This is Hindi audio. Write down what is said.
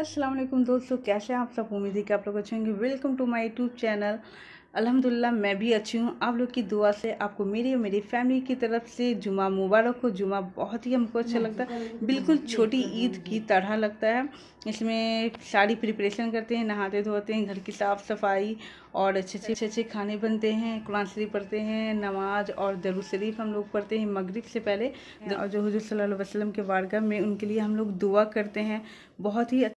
अस्सलाम वालेकुम दोस्तों कैसे हैं आप सब उम्मीद है कि आप लोग अच्छे होंगे welcome to my YouTube channel अल्हम्दुलिल्लाह मैं भी अच्छी हूँ आप लोग की दुआ से आपको मेरी और मेरी फैमिली की तरफ से जुमा मुबारक हो जुमा बहुत ही हमको अच्छा लगता है बिल्कुल छोटी ईद की तरह लगता है इसमें सारी प्रिपरेशन करते हैं नहाते धोते हैं घर की साफ़ सफाई और अच्छे अच्छे अच्छे अच्छे खाने बनते हैं कुरान शरीफ पढ़ते हैं नमाज और दरुज शरीफ हम लोग पढ़ते हैं मगरिब से पहले और जो हजूर सल्लल्लाहु अलैहि वसल्लम के वारगा में उनके लिए हम लोग दुआ करते हैं बहुत ही